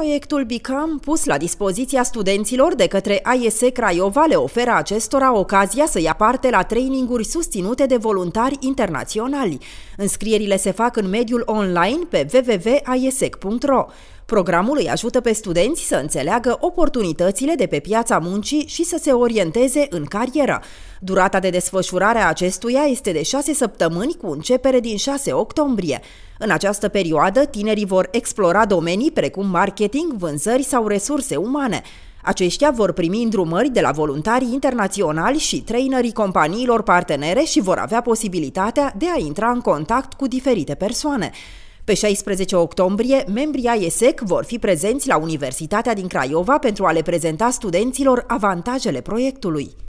Proiectul Bicam, pus la dispoziția studenților de către AIS Craiova, le oferă acestora ocazia să ia parte la traininguri susținute de voluntari internaționali. Înscrierile se fac în mediul online pe www.aiesec.ro. Programul îi ajută pe studenți să înțeleagă oportunitățile de pe piața muncii și să se orienteze în carieră. Durata de desfășurare a acestuia este de 6 săptămâni cu începere din 6 octombrie. În această perioadă, tinerii vor explora domenii precum marketing, vânzări sau resurse umane. Aceștia vor primi îndrumări de la voluntarii internaționali și trainerii companiilor partenere și vor avea posibilitatea de a intra în contact cu diferite persoane. Pe 16 octombrie, membrii AESEC vor fi prezenți la Universitatea din Craiova pentru a le prezenta studenților avantajele proiectului.